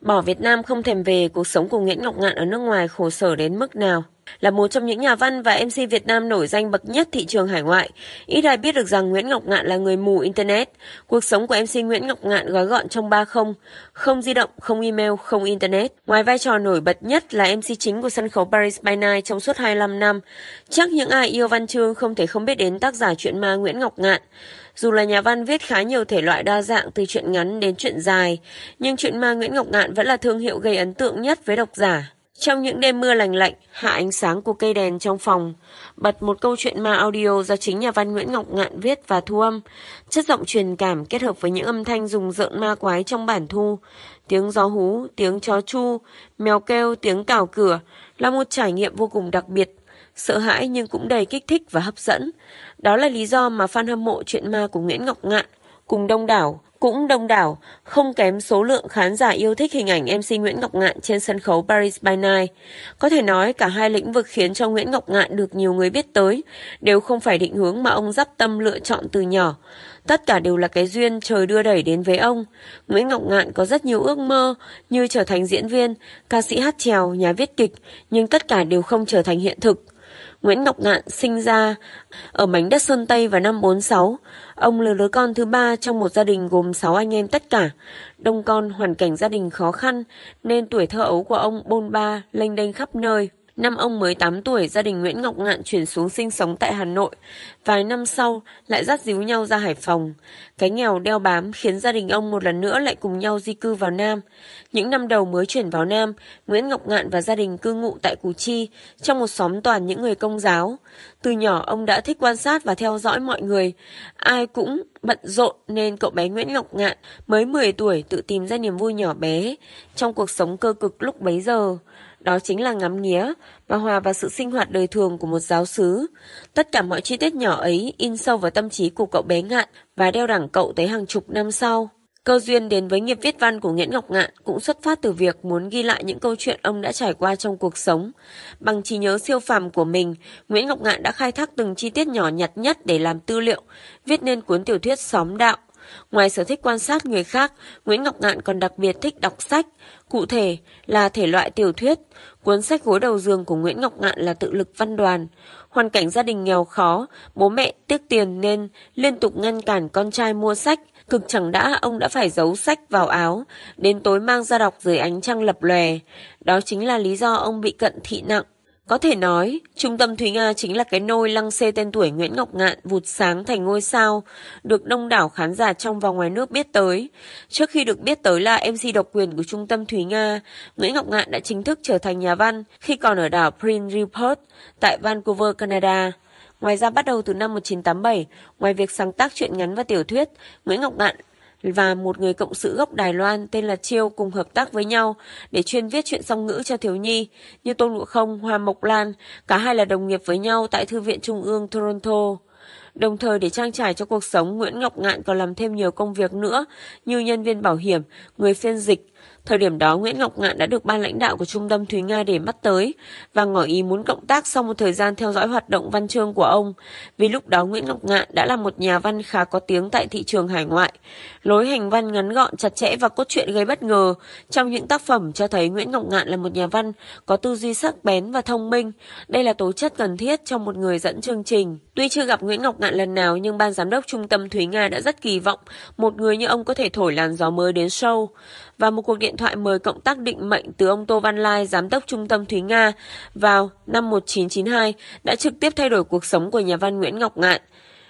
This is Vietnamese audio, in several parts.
Bỏ Việt Nam không thèm về, cuộc sống của Nguyễn Ngọc Ngạn ở nước ngoài khổ sở đến mức nào. Là một trong những nhà văn và MC Việt Nam nổi danh bậc nhất thị trường hải ngoại, ít ai biết được rằng Nguyễn Ngọc Ngạn là người mù Internet. Cuộc sống của MC Nguyễn Ngọc Ngạn gói gọn trong ba không, không di động, không email, không Internet. Ngoài vai trò nổi bật nhất là MC chính của sân khấu Paris by Night trong suốt 25 năm, chắc những ai yêu văn chương không thể không biết đến tác giả truyện ma Nguyễn Ngọc Ngạn. Dù là nhà văn viết khá nhiều thể loại đa dạng từ truyện ngắn đến truyện dài, nhưng truyện ma Nguyễn Ngọc Ngạn vẫn là thương hiệu gây ấn tượng nhất với độc giả. Trong những đêm mưa lành lạnh, hạ ánh sáng của cây đèn trong phòng, bật một câu chuyện ma audio do chính nhà văn Nguyễn Ngọc Ngạn viết và thu âm, chất giọng truyền cảm kết hợp với những âm thanh rùng rợn ma quái trong bản thu, tiếng gió hú, tiếng chó chu, mèo kêu, tiếng cào cửa là một trải nghiệm vô cùng đặc biệt, sợ hãi nhưng cũng đầy kích thích và hấp dẫn. Đó là lý do mà fan hâm mộ chuyện ma của Nguyễn Ngọc Ngạn cùng đông đảo cũng đông đảo, không kém số lượng khán giả yêu thích hình ảnh MC Nguyễn Ngọc Ngạn trên sân khấu Paris by Night. Có thể nói cả hai lĩnh vực khiến cho Nguyễn Ngọc Ngạn được nhiều người biết tới đều không phải định hướng mà ông dắp tâm lựa chọn từ nhỏ. Tất cả đều là cái duyên trời đưa đẩy đến với ông. Nguyễn Ngọc Ngạn có rất nhiều ước mơ như trở thành diễn viên, ca sĩ hát trèo, nhà viết kịch, nhưng tất cả đều không trở thành hiện thực. Nguyễn Ngọc Ngạn sinh ra ở mảnh đất Sơn Tây vào năm 46. Ông là đứa con thứ ba trong một gia đình gồm 6 anh em tất cả. Đông con hoàn cảnh gia đình khó khăn nên tuổi thơ ấu của ông bôn ba lênh đênh khắp nơi. Năm ông mới 8 tuổi, gia đình Nguyễn Ngọc Ngạn chuyển xuống sinh sống tại Hà Nội. Vài năm sau, lại dắt díu nhau ra Hải Phòng. Cái nghèo đeo bám khiến gia đình ông một lần nữa lại cùng nhau di cư vào Nam. Những năm đầu mới chuyển vào Nam, Nguyễn Ngọc Ngạn và gia đình cư ngụ tại Củ Chi, trong một xóm toàn những người công giáo. Từ nhỏ, ông đã thích quan sát và theo dõi mọi người. Ai cũng bận rộn nên cậu bé Nguyễn Ngọc Ngạn mới 10 tuổi tự tìm ra niềm vui nhỏ bé trong cuộc sống cơ cực lúc bấy giờ đó chính là ngắm nghía và hòa vào sự sinh hoạt đời thường của một giáo sứ. Tất cả mọi chi tiết nhỏ ấy in sâu vào tâm trí của cậu bé Ngạn và đeo đẳng cậu tới hàng chục năm sau. Câu duyên đến với nghiệp viết văn của Nguyễn Ngọc Ngạn cũng xuất phát từ việc muốn ghi lại những câu chuyện ông đã trải qua trong cuộc sống. Bằng trí nhớ siêu phàm của mình, Nguyễn Ngọc Ngạn đã khai thác từng chi tiết nhỏ nhặt nhất để làm tư liệu, viết nên cuốn tiểu thuyết Xóm Đạo Ngoài sở thích quan sát người khác, Nguyễn Ngọc Ngạn còn đặc biệt thích đọc sách, cụ thể là thể loại tiểu thuyết. Cuốn sách gối đầu giường của Nguyễn Ngọc Ngạn là tự lực văn đoàn. Hoàn cảnh gia đình nghèo khó, bố mẹ tiếc tiền nên liên tục ngăn cản con trai mua sách. Cực chẳng đã ông đã phải giấu sách vào áo, đến tối mang ra đọc dưới ánh trăng lập lòe. Đó chính là lý do ông bị cận thị nặng. Có thể nói, trung tâm Thúy Nga chính là cái nôi lăng xê tên tuổi Nguyễn Ngọc Ngạn vụt sáng thành ngôi sao, được đông đảo khán giả trong và ngoài nước biết tới. Trước khi được biết tới là MC độc quyền của trung tâm Thúy Nga, Nguyễn Ngọc Ngạn đã chính thức trở thành nhà văn khi còn ở đảo Prince Rupert tại Vancouver, Canada. Ngoài ra bắt đầu từ năm 1987, ngoài việc sáng tác truyện ngắn và tiểu thuyết, Nguyễn Ngọc Ngạn và một người cộng sự gốc Đài Loan tên là Chiêu cùng hợp tác với nhau để chuyên viết chuyện song ngữ cho thiếu nhi, như Tôn Ngộ Không, Hoa Mộc Lan, cả hai là đồng nghiệp với nhau tại Thư viện Trung ương Toronto. Đồng thời để trang trải cho cuộc sống, Nguyễn Ngọc Ngạn còn làm thêm nhiều công việc nữa như nhân viên bảo hiểm, người phiên dịch, Thời điểm đó Nguyễn Ngọc Ngạn đã được ban lãnh đạo của Trung tâm Thúy Nga để mắt tới và ngỏ ý muốn cộng tác sau một thời gian theo dõi hoạt động văn chương của ông. Vì lúc đó Nguyễn Ngọc Ngạn đã là một nhà văn khá có tiếng tại thị trường hải ngoại. Lối hành văn ngắn gọn, chặt chẽ và cốt truyện gây bất ngờ trong những tác phẩm cho thấy Nguyễn Ngọc Ngạn là một nhà văn có tư duy sắc bén và thông minh. Đây là tố chất cần thiết trong một người dẫn chương trình. Tuy chưa gặp Nguyễn Ngọc Ngạn lần nào nhưng ban giám đốc Trung tâm Thúy Nga đã rất kỳ vọng một người như ông có thể thổi làn gió mới đến show và một cuộc điện thoại mời cộng tác định mệnh từ ông Tô Văn Lai, giám đốc trung tâm Thúy Nga vào năm 1992 đã trực tiếp thay đổi cuộc sống của nhà văn Nguyễn Ngọc Ngạn.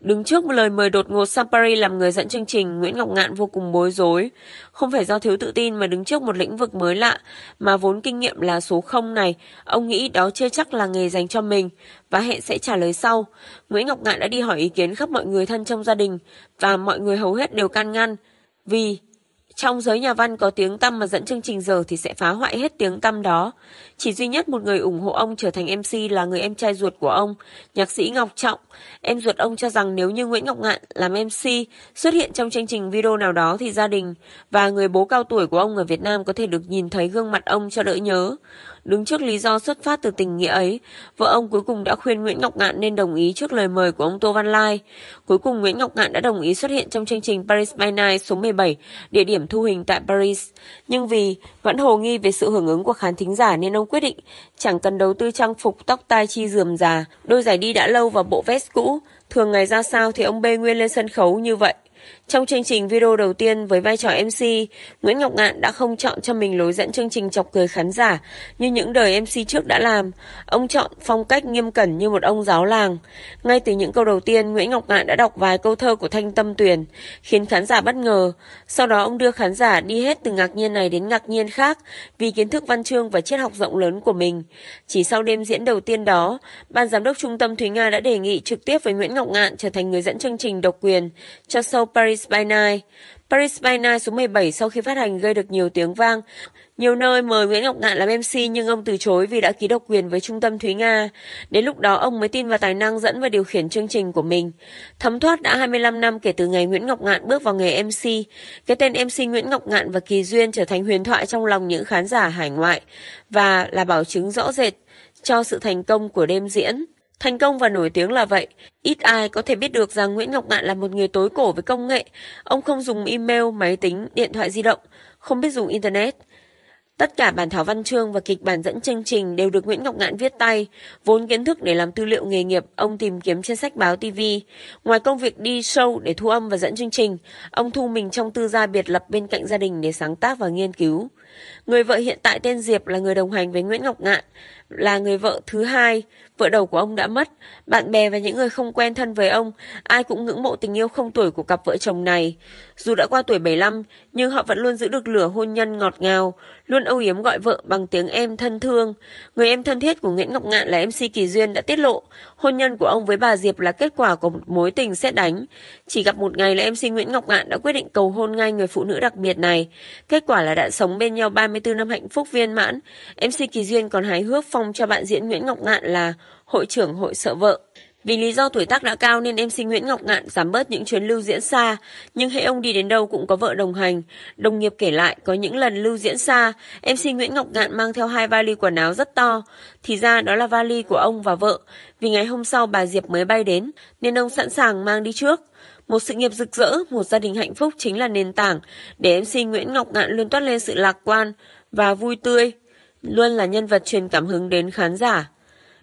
Đứng trước một lời mời đột ngột sang Paris làm người dẫn chương trình, Nguyễn Ngọc Ngạn vô cùng bối rối. Không phải do thiếu tự tin mà đứng trước một lĩnh vực mới lạ, mà vốn kinh nghiệm là số 0 này, ông nghĩ đó chưa chắc là nghề dành cho mình, và hẹn sẽ trả lời sau. Nguyễn Ngọc Ngạn đã đi hỏi ý kiến khắp mọi người thân trong gia đình, và mọi người hầu hết đều can ngăn, vì trong giới nhà văn có tiếng tăm mà dẫn chương trình giờ thì sẽ phá hoại hết tiếng tăm đó. Chỉ duy nhất một người ủng hộ ông trở thành MC là người em trai ruột của ông, nhạc sĩ Ngọc Trọng. Em ruột ông cho rằng nếu như Nguyễn Ngọc Ngạn làm MC xuất hiện trong chương trình video nào đó thì gia đình và người bố cao tuổi của ông ở Việt Nam có thể được nhìn thấy gương mặt ông cho đỡ nhớ. Đứng trước lý do xuất phát từ tình nghĩa ấy, vợ ông cuối cùng đã khuyên Nguyễn Ngọc Ngạn nên đồng ý trước lời mời của ông Tô Văn Lai. Cuối cùng Nguyễn Ngọc Ngạn đã đồng ý xuất hiện trong chương trình Paris by Night số 17, địa điểm thu hình tại Paris. Nhưng vì vẫn hồ nghi về sự hưởng ứng của khán thính giả nên ông quyết định chẳng cần đầu tư trang phục tóc tai chi rườm rà, đôi giày đi đã lâu và bộ vest cũ. Thường ngày ra sao thì ông bê nguyên lên sân khấu như vậy. Trong chương trình video đầu tiên với vai trò MC, Nguyễn Ngọc Ngạn đã không chọn cho mình lối dẫn chương trình chọc cười khán giả như những đời MC trước đã làm. Ông chọn phong cách nghiêm cẩn như một ông giáo làng. Ngay từ những câu đầu tiên, Nguyễn Ngọc Ngạn đã đọc vài câu thơ của Thanh Tâm Tuyền, khiến khán giả bất ngờ. Sau đó ông đưa khán giả đi hết từ ngạc nhiên này đến ngạc nhiên khác vì kiến thức văn chương và triết học rộng lớn của mình. Chỉ sau đêm diễn đầu tiên đó, ban giám đốc trung tâm Thúy Nga đã đề nghị trực tiếp với Nguyễn Ngọc Ngạn trở thành người dẫn chương trình độc quyền cho show Paris by Night. Paris by Night số 17 sau khi phát hành gây được nhiều tiếng vang. Nhiều nơi mời Nguyễn Ngọc Ngạn làm MC nhưng ông từ chối vì đã ký độc quyền với Trung tâm Thúy Nga. Đến lúc đó ông mới tin vào tài năng dẫn và điều khiển chương trình của mình. Thấm thoát đã 25 năm kể từ ngày Nguyễn Ngọc Ngạn bước vào nghề MC. Cái tên MC Nguyễn Ngọc Ngạn và Kỳ Duyên trở thành huyền thoại trong lòng những khán giả hải ngoại và là bảo chứng rõ rệt cho sự thành công của đêm diễn. Thành công và nổi tiếng là vậy, ít ai có thể biết được rằng Nguyễn Ngọc Ngạn là một người tối cổ với công nghệ. Ông không dùng email, máy tính, điện thoại di động, không biết dùng Internet. Tất cả bản thảo văn chương và kịch bản dẫn chương trình đều được Nguyễn Ngọc Ngạn viết tay, vốn kiến thức để làm tư liệu nghề nghiệp, ông tìm kiếm trên sách báo TV. Ngoài công việc đi show để thu âm và dẫn chương trình, ông thu mình trong tư gia biệt lập bên cạnh gia đình để sáng tác và nghiên cứu. Người vợ hiện tại tên Diệp là người đồng hành với Nguyễn Ngọc Ngạn, là người vợ thứ hai, vợ đầu của ông đã mất. Bạn bè và những người không quen thân với ông, ai cũng ngưỡng mộ tình yêu không tuổi của cặp vợ chồng này. Dù đã qua tuổi 75, nhưng họ vẫn luôn giữ được lửa hôn nhân ngọt ngào, luôn âu yếm gọi vợ bằng tiếng em thân thương. Người em thân thiết của Nguyễn Ngọc Ngạn là MC Kỳ Duyên đã tiết lộ, hôn nhân của ông với bà Diệp là kết quả của một mối tình xét đánh. Chỉ gặp một ngày là MC Nguyễn Ngọc Ngạn đã quyết định cầu hôn ngay người phụ nữ đặc biệt này. Kết quả là đã sống bên nhau theo 34 năm hạnh phúc viên mãn, MC Kỳ Duyên còn hài hước phong cho bạn diễn Nguyễn Ngọc Ngạn là hội trưởng hội sợ vợ. Vì lý do tuổi tác đã cao nên MC Nguyễn Ngọc Ngạn giảm bớt những chuyến lưu diễn xa, nhưng hệ ông đi đến đâu cũng có vợ đồng hành. Đồng nghiệp kể lại có những lần lưu diễn xa, MC Nguyễn Ngọc Ngạn mang theo hai vali quần áo rất to. Thì ra đó là vali của ông và vợ, vì ngày hôm sau bà Diệp mới bay đến, nên ông sẵn sàng mang đi trước. Một sự nghiệp rực rỡ, một gia đình hạnh phúc chính là nền tảng để MC Nguyễn Ngọc Ngạn luôn toát lên sự lạc quan và vui tươi, luôn là nhân vật truyền cảm hứng đến khán giả.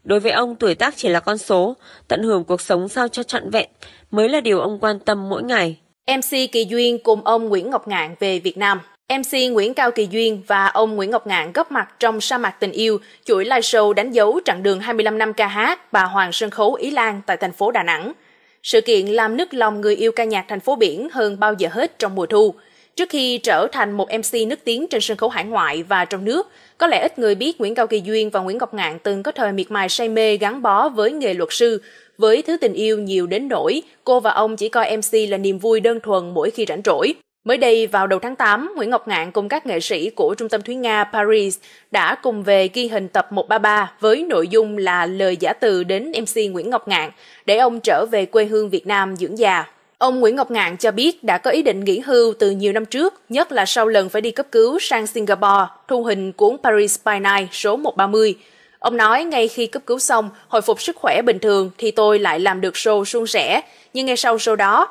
Đối với ông, tuổi tác chỉ là con số, tận hưởng cuộc sống sao cho trọn vẹn mới là điều ông quan tâm mỗi ngày. MC Kỳ Duyên cùng ông Nguyễn Ngọc Ngạn về Việt Nam. MC Nguyễn Cao Kỳ Duyên và ông Nguyễn Ngọc Ngạn góp mặt trong sa mạc tình yêu, chuỗi live show đánh dấu chặng đường 25 năm ca hát bà Hoàng sân khấu Ý Lan tại thành phố Đà Nẵng. Sự kiện làm nức lòng người yêu ca nhạc thành phố biển hơn bao giờ hết trong mùa thu. Trước khi trở thành một MC nức tiếng trên sân khấu hải ngoại và trong nước, có lẽ ít người biết Nguyễn Cao Kỳ Duyên và Nguyễn Ngọc Ngạn từng có thời miệt mài say mê gắn bó với nghề luật sư, với thứ tình yêu nhiều đến nỗi cô và ông chỉ coi MC là niềm vui đơn thuần mỗi khi rảnh rỗi. Mới đây, vào đầu tháng 8, Nguyễn Ngọc Ngạn cùng các nghệ sĩ của Trung tâm Thúy Nga Paris đã cùng về ghi hình tập 133 với nội dung là lời giả từ đến MC Nguyễn Ngọc Ngạn để ông trở về quê hương Việt Nam dưỡng già. Ông Nguyễn Ngọc Ngạn cho biết đã có ý định nghỉ hưu từ nhiều năm trước, nhất là sau lần phải đi cấp cứu sang Singapore, thu hình cuốn Paris by Night số 130. Ông nói ngay khi cấp cứu xong, hồi phục sức khỏe bình thường thì tôi lại làm được show suôn sẻ, nhưng ngay sau show đó,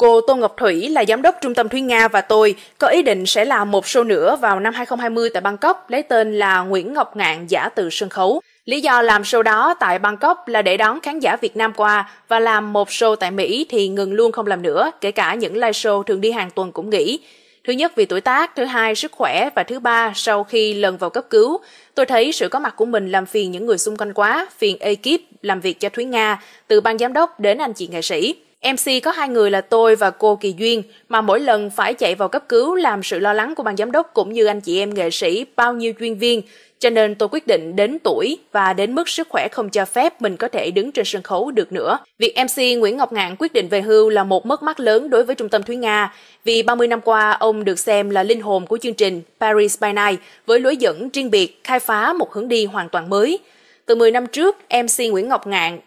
Cô Tô Ngọc Thủy là giám đốc trung tâm Thúy Nga và tôi có ý định sẽ làm một show nữa vào năm 2020 tại Bangkok lấy tên là Nguyễn Ngọc Ngạn giả từ sân khấu. Lý do làm show đó tại Bangkok là để đón khán giả Việt Nam qua và làm một show tại Mỹ thì ngừng luôn không làm nữa, kể cả những live show thường đi hàng tuần cũng nghỉ. Thứ nhất vì tuổi tác, thứ hai sức khỏe và thứ ba sau khi lần vào cấp cứu. Tôi thấy sự có mặt của mình làm phiền những người xung quanh quá, phiền ekip làm việc cho Thúy Nga, từ ban giám đốc đến anh chị nghệ sĩ. MC có hai người là tôi và cô Kỳ Duyên mà mỗi lần phải chạy vào cấp cứu làm sự lo lắng của ban giám đốc cũng như anh chị em nghệ sĩ bao nhiêu chuyên viên. Cho nên tôi quyết định đến tuổi và đến mức sức khỏe không cho phép mình có thể đứng trên sân khấu được nữa. Việc MC Nguyễn Ngọc Ngạn quyết định về hưu là một mất mát lớn đối với Trung tâm Thúy Nga vì 30 năm qua ông được xem là linh hồn của chương trình Paris by Night với lối dẫn riêng biệt khai phá một hướng đi hoàn toàn mới. Từ 10 năm trước, MC Nguyễn Ngọc Ngạn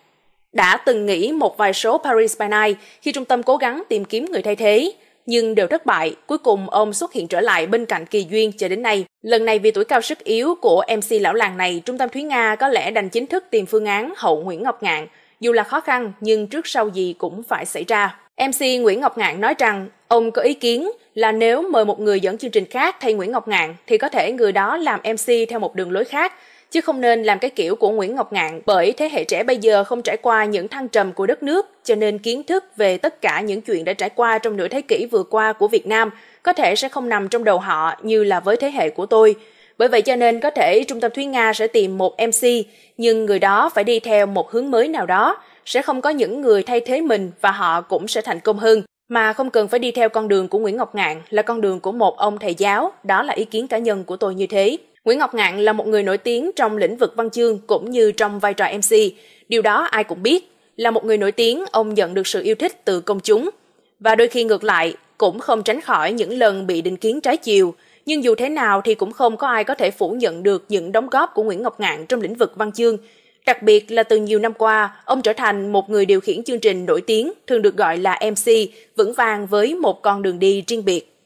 đã từng nghỉ một vài số Paris by Night khi trung tâm cố gắng tìm kiếm người thay thế, nhưng đều thất bại. Cuối cùng ông xuất hiện trở lại bên cạnh Kỳ Duyên cho đến nay. Lần này vì tuổi cao sức yếu của MC lão làng này, trung tâm Thúy Nga có lẽ đành chính thức tìm phương án hậu Nguyễn Ngọc Ngạn. Dù là khó khăn nhưng trước sau gì cũng phải xảy ra. MC Nguyễn Ngọc Ngạn nói rằng ông có ý kiến là nếu mời một người dẫn chương trình khác thay Nguyễn Ngọc Ngạn thì có thể người đó làm MC theo một đường lối khác, chứ không nên làm cái kiểu của Nguyễn Ngọc Ngạn bởi thế hệ trẻ bây giờ không trải qua những thăng trầm của đất nước, cho nên kiến thức về tất cả những chuyện đã trải qua trong nửa thế kỷ vừa qua của Việt Nam có thể sẽ không nằm trong đầu họ như là với thế hệ của tôi. Bởi vậy cho nên có thể Trung tâm Thúy Nga sẽ tìm một MC, nhưng người đó phải đi theo một hướng mới nào đó, sẽ không có những người thay thế mình và họ cũng sẽ thành công hơn mà không cần phải đi theo con đường của Nguyễn Ngọc Ngạn là con đường của một ông thầy giáo, đó là ý kiến cá nhân của tôi như thế. Nguyễn Ngọc Ngạn là một người nổi tiếng trong lĩnh vực văn chương cũng như trong vai trò MC. Điều đó ai cũng biết. Là một người nổi tiếng, ông nhận được sự yêu thích từ công chúng. Và đôi khi ngược lại, cũng không tránh khỏi những lần bị định kiến trái chiều. Nhưng dù thế nào thì cũng không có ai có thể phủ nhận được những đóng góp của Nguyễn Ngọc Ngạn trong lĩnh vực văn chương. Đặc biệt là từ nhiều năm qua, ông trở thành một người điều khiển chương trình nổi tiếng, thường được gọi là MC, vững vàng với một con đường đi riêng biệt.